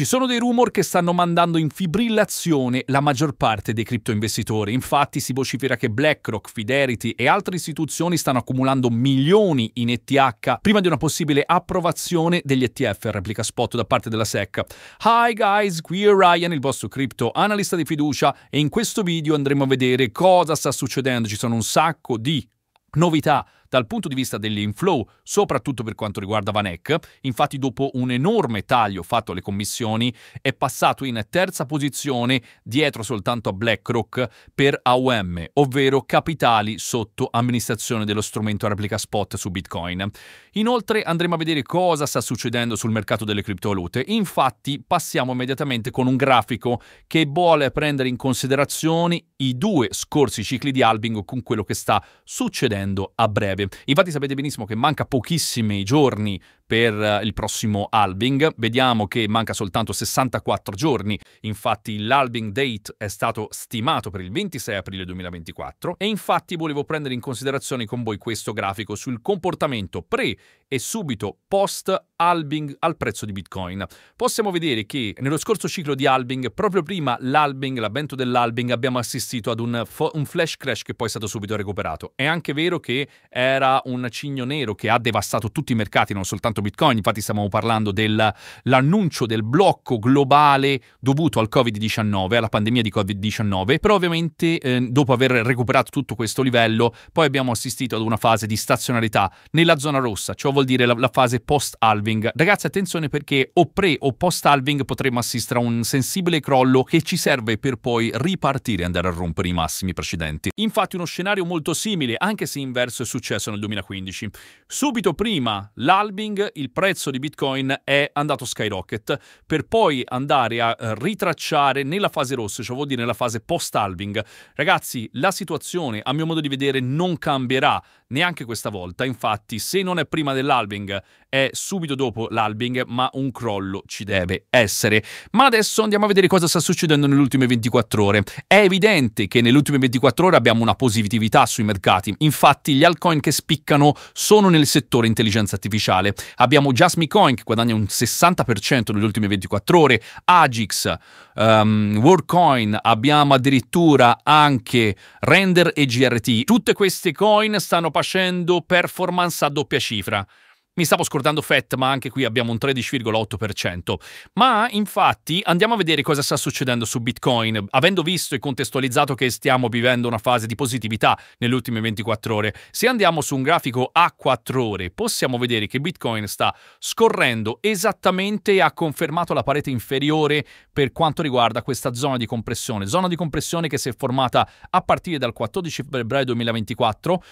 Ci sono dei rumor che stanno mandando in fibrillazione la maggior parte dei criptoinvestitori. Infatti si vocifera che BlackRock, Fidelity e altre istituzioni stanno accumulando milioni in ETH prima di una possibile approvazione degli ETF, replica Spot da parte della SEC. Hi guys, qui è Ryan, il vostro cripto analista di fiducia e in questo video andremo a vedere cosa sta succedendo. Ci sono un sacco di novità dal punto di vista dell'inflow, soprattutto per quanto riguarda Vanek. Infatti, dopo un enorme taglio fatto alle commissioni, è passato in terza posizione dietro soltanto a BlackRock per AUM, ovvero capitali sotto amministrazione dello strumento replica spot su Bitcoin. Inoltre andremo a vedere cosa sta succedendo sul mercato delle criptovalute. Infatti, passiamo immediatamente con un grafico che vuole prendere in considerazione i due scorsi cicli di halving con quello che sta succedendo a breve breve. Infatti sapete benissimo che manca pochissimi giorni per eh, il prossimo halving, vediamo che manca soltanto 64 giorni, infatti l'halving date è stato stimato per il 26 aprile 2024 e infatti volevo prendere in considerazione con voi questo grafico sul comportamento pre e subito post halving al prezzo di Bitcoin. Possiamo vedere che nello scorso ciclo di halving, proprio prima l'halving, l'avvento dell'halving, abbiamo assistito ad un, fo- un, flash crash che poi è stato subito recuperato. È anche vero che era un cigno nero che ha devastato tutti i mercati, non soltanto Bitcoin, infatti stiamo parlando dell'annuncio del blocco globale dovuto al Covid-19, alla pandemia di Covid-19, però ovviamente eh, dopo aver recuperato tutto questo livello, poi abbiamo assistito ad una fase di stazionalità nella zona rossa, ciò vuol dire la, la fase post-halving halving Ragazzi, attenzione perché o pre o post-halving potremmo assistere a un sensibile crollo che ci serve per poi ripartire e andare a rompere i massimi precedenti. Infatti uno scenario molto simile, anche se inverso, è successo nel 2015. Subito prima l'halving, il prezzo di Bitcoin è andato skyrocket, per poi andare a eh, ritracciare nella fase rossa, cioè vuol dire nella fase post-halving. Ragazzi, la situazione, a mio modo di vedere, non cambierà neanche questa volta. Infatti, se non è prima dell'halving è subito dopo l'albing, ma un crollo ci deve essere. Ma adesso andiamo a vedere cosa sta succedendo nelle ultime 24 ore. È evidente che nelle ultime 24 ore abbiamo una positività sui mercati. Infatti gli altcoin che spiccano sono nel settore intelligenza artificiale. Abbiamo Jasmine Coin che guadagna un 60% nelle ultime 24 ore, Agix, um, WorldCoin, abbiamo addirittura anche Render e GRT. Tutte queste coin stanno facendo performance a doppia cifra. Mi stavo scordando FET, ma anche qui abbiamo un 13,8%. Ma infatti andiamo a vedere cosa sta succedendo su Bitcoin. Avendo visto e contestualizzato che stiamo vivendo una fase di positività nelle ultime 24 ore, se andiamo su un grafico a 4 ore, possiamo vedere che Bitcoin sta scorrendo esattamente e ha confermato la parete inferiore per quanto riguarda questa zona di compressione. Zona di compressione che si è formata a partire dal 14 febbraio 2024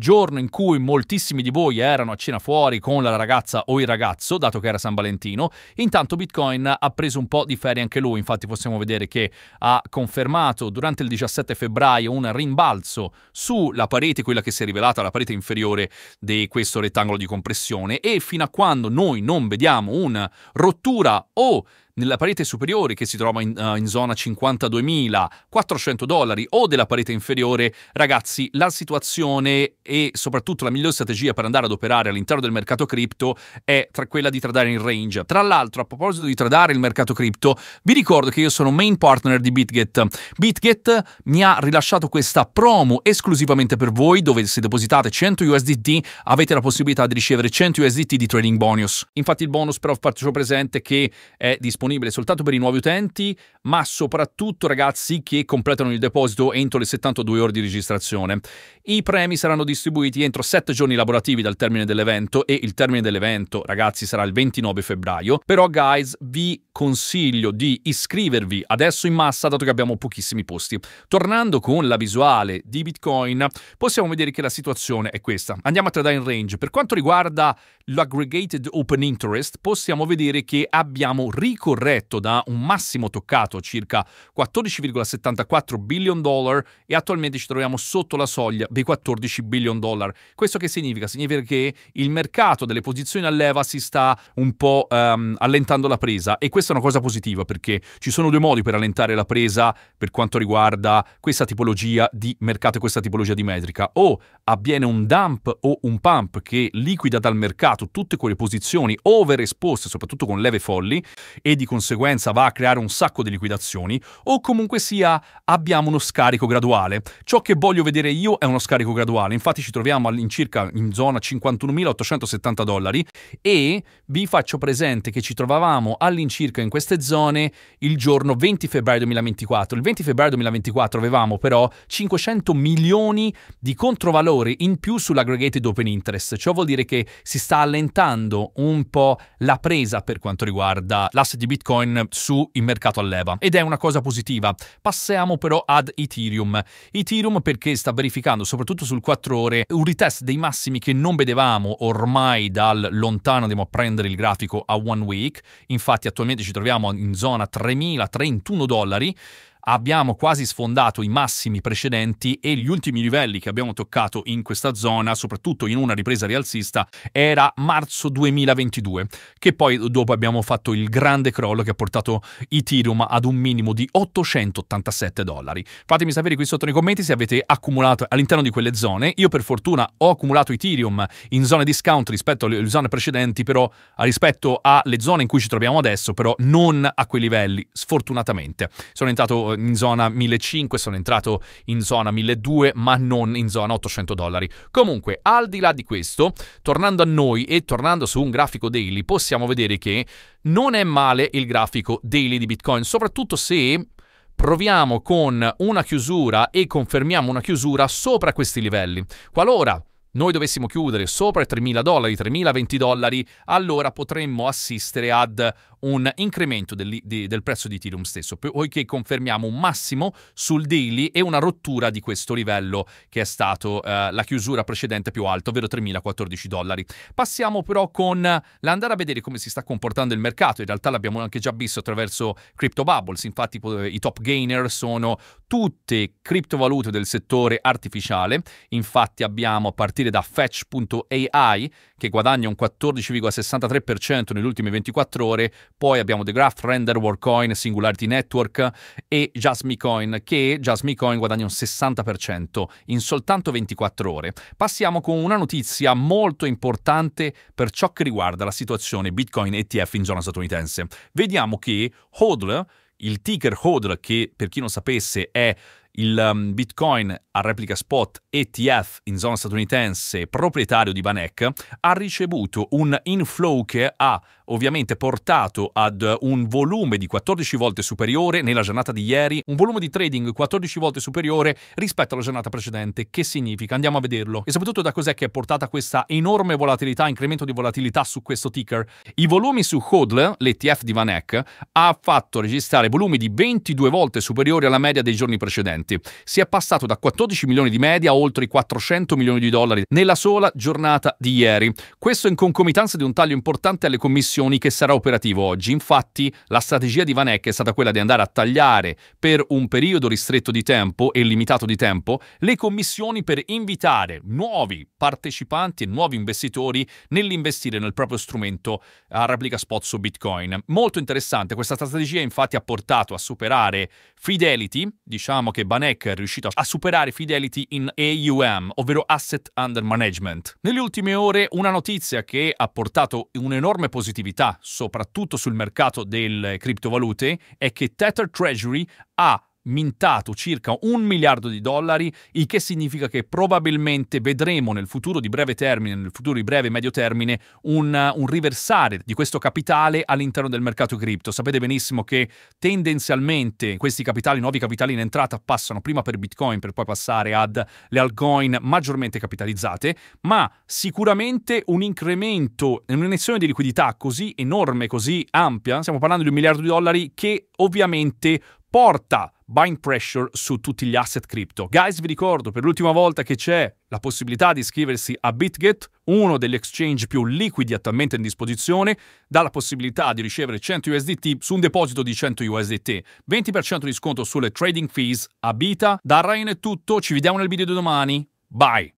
giorno in cui moltissimi di voi erano a cena fuori con la ragazza o il ragazzo, dato che era San Valentino, intanto Bitcoin ha preso un po' di ferie anche lui, infatti possiamo vedere che ha confermato durante il 17 febbraio un rimbalzo sulla parete, quella che si è rivelata la parete inferiore di questo rettangolo di compressione e fino a quando noi non vediamo una rottura o nella parete superiore che si trova in, uh, in zona 52.400 dollari o della parete inferiore, ragazzi, la situazione e soprattutto la migliore strategia per andare ad operare all'interno del mercato cripto è tra quella di tradare in range. Tra l'altro, a proposito di tradare il mercato cripto, vi ricordo che io sono main partner di BitGet. BitGet mi ha rilasciato questa promo esclusivamente per voi dove se depositate 100 USDT avete la possibilità di ricevere 100 USDT di trading bonus. Infatti il bonus però faccio presente che è disponibile disponibile soltanto per i nuovi utenti, ma soprattutto ragazzi che completano il deposito entro le 72 ore di registrazione. I premi saranno distribuiti entro 7 giorni lavorativi dal termine dell'evento e il termine dell'evento, ragazzi, sarà il 29 febbraio. Però guys, vi consiglio di iscrivervi adesso in massa dato che abbiamo pochissimi posti. Tornando con la visuale di Bitcoin, possiamo vedere che la situazione è questa. Andiamo a tradare in range. Per quanto riguarda l'aggregated open interest, possiamo vedere che abbiamo ricorretto da un massimo toccato circa 14,74 billion dollar e attualmente ci troviamo sotto la soglia dei 14 billion dollar. Questo che significa? Significa che il mercato delle posizioni a leva si sta un po' um, allentando la presa e questo questa è una cosa positiva perché ci sono due modi per allentare la presa per quanto riguarda questa tipologia di mercato e questa tipologia di metrica. O avviene un dump o un pump che liquida dal mercato tutte quelle posizioni overesposte, soprattutto con leve folli, e di conseguenza va a creare un sacco di liquidazioni, o comunque sia abbiamo uno scarico graduale. Ciò che voglio vedere io è uno scarico graduale, infatti ci troviamo all'incirca in zona 51.870 dollari e vi faccio presente che ci trovavamo all'incirca circa in queste zone il giorno 20 febbraio 2024. Il 20 febbraio 2024 avevamo però 500 milioni di controvalore in più sull'aggregated open interest. Ciò vuol dire che si sta allentando un po' la presa per quanto riguarda l'asset di Bitcoin su il mercato a leva ed è una cosa positiva. Passiamo però ad Ethereum. Ethereum perché sta verificando soprattutto sul 4 ore un retest dei massimi che non vedevamo ormai dal lontano andiamo a prendere il grafico a one week. Infatti attualmente ci troviamo in zona 3.031 dollari abbiamo quasi sfondato i massimi precedenti e gli ultimi livelli che abbiamo toccato in questa zona, soprattutto in una ripresa rialzista, era marzo 2022, che poi dopo abbiamo fatto il grande crollo che ha portato Ethereum ad un minimo di 887 dollari. Fatemi sapere qui sotto nei commenti se avete accumulato all'interno di quelle zone. Io per fortuna ho accumulato Ethereum in zone discount rispetto alle zone precedenti, però rispetto alle zone in cui ci troviamo adesso, però non a quei livelli, sfortunatamente. Sono entrato in zona 1500, sono entrato in zona 1200, ma non in zona 800 dollari. Comunque, al di là di questo, tornando a noi e tornando su un grafico daily, possiamo vedere che non è male il grafico daily di Bitcoin, soprattutto se proviamo con una chiusura e confermiamo una chiusura sopra questi livelli. Qualora noi dovessimo chiudere sopra i 3.000 dollari, 3.020 dollari, allora potremmo assistere ad un incremento del, di, del prezzo di Ethereum stesso, poiché confermiamo un massimo sul daily e una rottura di questo livello che è stato eh, la chiusura precedente più alta, ovvero 3.014 dollari. Passiamo però con l'andare a vedere come si sta comportando il mercato, in realtà l'abbiamo anche già visto attraverso Crypto Bubbles, infatti i top gainer sono tutte criptovalute del settore artificiale, infatti abbiamo a partire partire da Fetch.ai che guadagna un 14,63% nelle ultime 24 ore, poi abbiamo The Graph Render, Warcoin, Singularity Network e JasmiCoin che JasmiCoin guadagna un 60% in soltanto 24 ore. Passiamo con una notizia molto importante per ciò che riguarda la situazione Bitcoin ETF in zona statunitense. Vediamo che HODL, il ticker HODL che per chi non sapesse è il ehm, Bitcoin a replica spot ETF in zona statunitense proprietario di Banec ha ricevuto un inflow che ha ovviamente portato ad un volume di 14 volte superiore nella giornata di ieri, un volume di trading 14 volte superiore rispetto alla giornata precedente. Che significa? Andiamo a vederlo. E soprattutto da cos'è che è portata questa enorme volatilità, incremento di volatilità su questo ticker. I volumi su HODL, l'ETF di Vanek, ha fatto registrare volumi di 22 volte superiori alla media dei giorni precedenti. Uniti. Si è passato da 14 milioni di media a oltre i 400 milioni di dollari nella sola giornata di ieri. Questo in concomitanza di un taglio importante alle commissioni che sarà operativo oggi. Infatti, la strategia di Vanek è stata quella di andare a tagliare per un periodo ristretto di tempo e limitato di tempo le commissioni per invitare nuovi partecipanti e nuovi investitori nell'investire nel proprio strumento a replica spot su Bitcoin. Molto interessante, questa strategia infatti ha portato a superare Fidelity, diciamo che Banek è riuscito a superare Fidelity in AUM, ovvero Asset Under Management. Nelle ultime ore una notizia che ha portato un'enorme positività, soprattutto sul mercato delle criptovalute, è che Tether Treasury ha mintato circa un miliardo di dollari, il che significa che probabilmente vedremo nel futuro di breve termine, nel futuro di breve e medio termine, un, un riversare di questo capitale all'interno del mercato cripto. Sapete benissimo che tendenzialmente questi capitali, nuovi capitali in entrata, passano prima per Bitcoin per poi passare ad le altcoin maggiormente capitalizzate, ma sicuramente un incremento, un'iniezione di liquidità così enorme, così ampia, stiamo parlando di un miliardo di dollari, che ovviamente porta buying pressure su tutti gli asset crypto. Guys, vi ricordo per l'ultima volta che c'è la possibilità di iscriversi a BitGet, uno degli exchange più liquidi attualmente in disposizione, dà la possibilità di ricevere 100 USDT su un deposito di 100 USDT, 20% di sconto sulle trading fees a Bita. Da Ryan è tutto, ci vediamo nel video di domani. Bye!